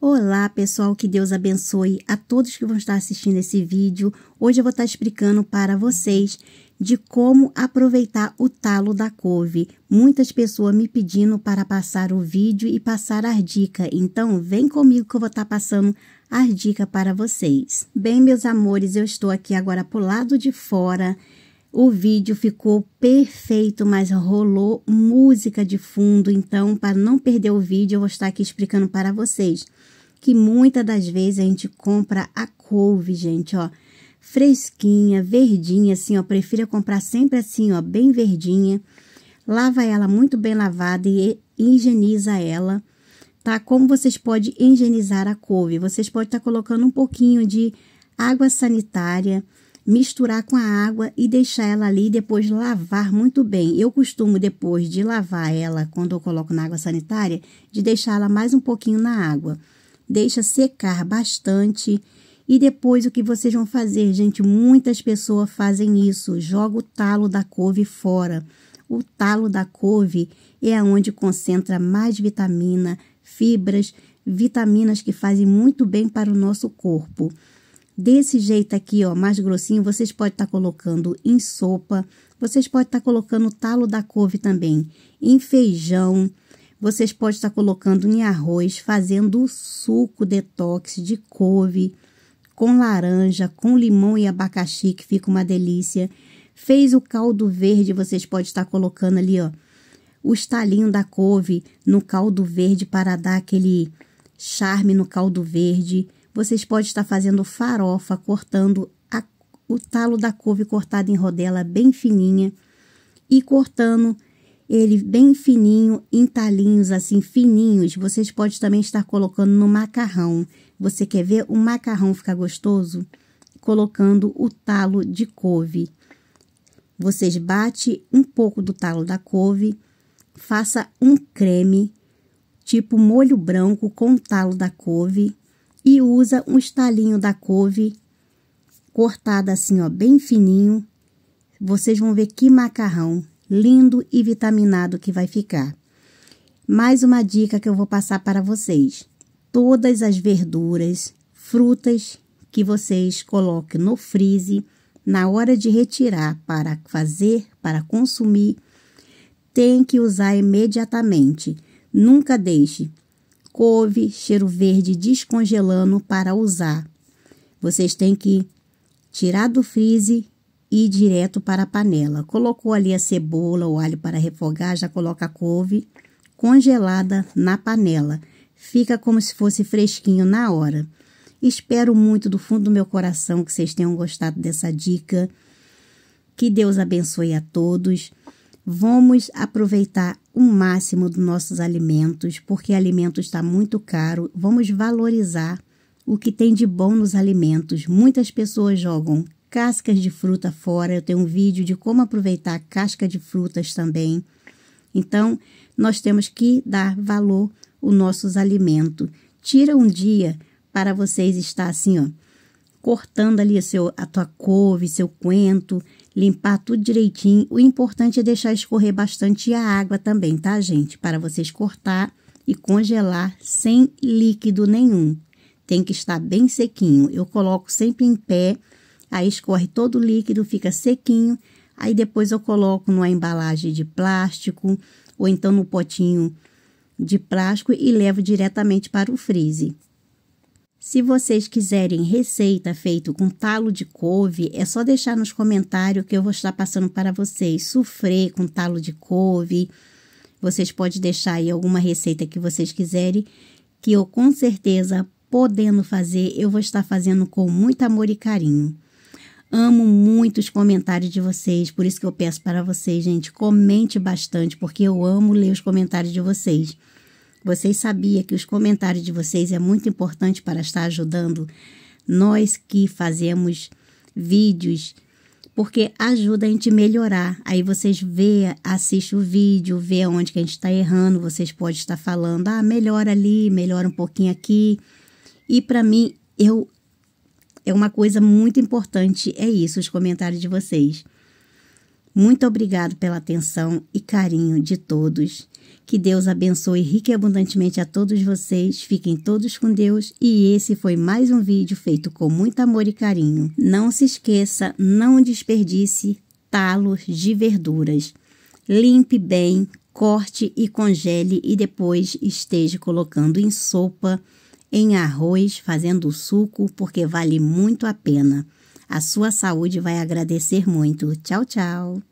Olá, pessoal, que Deus abençoe a todos que vão estar assistindo esse vídeo. Hoje eu vou estar explicando para vocês de como aproveitar o talo da couve. Muitas pessoas me pedindo para passar o vídeo e passar as dicas, então vem comigo que eu vou estar passando as dicas para vocês. Bem, meus amores, eu estou aqui agora para o lado de fora o vídeo ficou perfeito, mas rolou música de fundo, então para não perder o vídeo eu vou estar aqui explicando para vocês que muitas das vezes a gente compra a couve, gente, ó, fresquinha, verdinha assim, ó, prefiro comprar sempre assim, ó, bem verdinha. Lava ela muito bem lavada e higieniza ela. Tá? Como vocês podem higienizar a couve? Vocês podem estar tá colocando um pouquinho de água sanitária, misturar com a água e deixar ela ali e depois lavar muito bem. Eu costumo, depois de lavar ela, quando eu coloco na água sanitária, de deixar ela mais um pouquinho na água. Deixa secar bastante. E depois o que vocês vão fazer, gente? Muitas pessoas fazem isso. Joga o talo da couve fora. O talo da couve é onde concentra mais vitamina, fibras, vitaminas que fazem muito bem para o nosso corpo. Desse jeito aqui, ó, mais grossinho, vocês podem estar tá colocando em sopa, vocês podem estar tá colocando talo da couve também, em feijão, vocês podem estar tá colocando em arroz, fazendo suco detox de couve, com laranja, com limão e abacaxi, que fica uma delícia. Fez o caldo verde, vocês podem estar tá colocando ali, ó, o estalinho da couve no caldo verde para dar aquele charme no caldo verde. Vocês podem estar fazendo farofa, cortando a, o talo da couve cortado em rodela bem fininha e cortando ele bem fininho em talinhos assim fininhos. Vocês podem também estar colocando no macarrão. Você quer ver o macarrão ficar gostoso? Colocando o talo de couve. Vocês bate um pouco do talo da couve, faça um creme tipo molho branco com talo da couve e usa um estalinho da couve cortada assim, ó, bem fininho. Vocês vão ver que macarrão lindo e vitaminado que vai ficar. Mais uma dica que eu vou passar para vocês. Todas as verduras, frutas que vocês coloquem no freeze, na hora de retirar para fazer, para consumir, tem que usar imediatamente. Nunca deixe couve, cheiro verde descongelando para usar. Vocês têm que tirar do freezer e ir direto para a panela. Colocou ali a cebola, o alho para refogar, já coloca a couve congelada na panela. Fica como se fosse fresquinho na hora. Espero muito do fundo do meu coração que vocês tenham gostado dessa dica. Que Deus abençoe a todos. Vamos aproveitar o máximo dos nossos alimentos, porque alimento está muito caro. Vamos valorizar o que tem de bom nos alimentos. Muitas pessoas jogam cascas de fruta fora. Eu tenho um vídeo de como aproveitar casca de frutas também. Então, nós temos que dar valor aos nossos alimentos. Tira um dia para vocês estar assim, ó cortando ali seu, a tua couve, seu coentro, limpar tudo direitinho. O importante é deixar escorrer bastante a água também, tá, gente? Para vocês cortar e congelar sem líquido nenhum. Tem que estar bem sequinho. Eu coloco sempre em pé, aí escorre todo o líquido, fica sequinho. Aí depois eu coloco numa embalagem de plástico ou então no potinho de plástico e levo diretamente para o freezer. Se vocês quiserem receita feito com talo de couve, é só deixar nos comentários que eu vou estar passando para vocês. Sufrê com talo de couve. Vocês podem deixar aí alguma receita que vocês quiserem, que eu com certeza, podendo fazer, eu vou estar fazendo com muito amor e carinho. Amo muito os comentários de vocês, por isso que eu peço para vocês, gente, comente bastante, porque eu amo ler os comentários de vocês. Vocês sabiam que os comentários de vocês é muito importante para estar ajudando nós que fazemos vídeos, porque ajuda a gente melhorar. Aí vocês vê, assiste o vídeo, vê onde que a gente está errando, vocês podem estar falando, ah, melhora ali, melhora um pouquinho aqui. E para mim, eu é uma coisa muito importante, é isso, os comentários de vocês. Muito obrigado pela atenção e carinho de todos. Que Deus abençoe rica e abundantemente a todos vocês. Fiquem todos com Deus. E esse foi mais um vídeo feito com muito amor e carinho. Não se esqueça, não desperdice talos de verduras. Limpe bem, corte e congele e depois esteja colocando em sopa, em arroz, fazendo suco, porque vale muito a pena. A sua saúde vai agradecer muito. Tchau, tchau.